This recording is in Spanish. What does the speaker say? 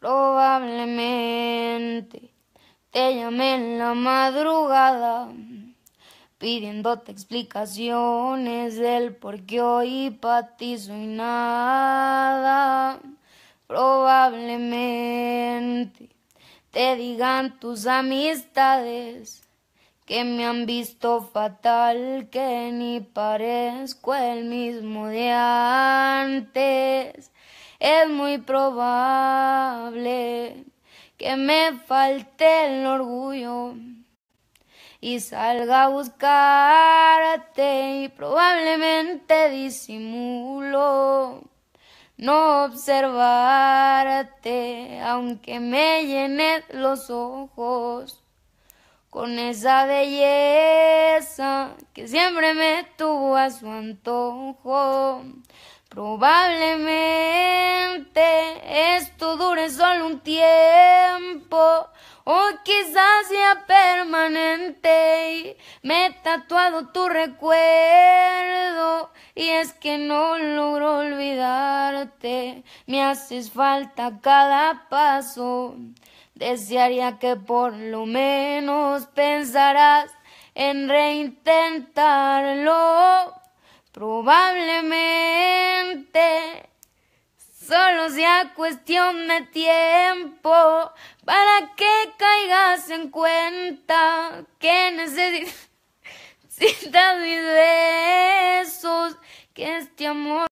Probablemente te llamé en la madrugada pidiéndote explicaciones del por qué hoy para ti nada. Probablemente te digan tus amistades que me han visto fatal, que ni parezco el mismo de antes. Es muy probable que me falte el orgullo y salga a buscarte y probablemente disimulo no observarte aunque me llenes los ojos con esa belleza que siempre me tuvo a su antojo probablemente solo un tiempo o quizás sea permanente. Me he tatuado tu recuerdo y es que no logro olvidarte. Me haces falta cada paso. Desearía que por lo menos pensarás en reintentarlo. Probablemente Solo sea cuestión de tiempo para que caigas en cuenta que necesitas mis besos, que este amor.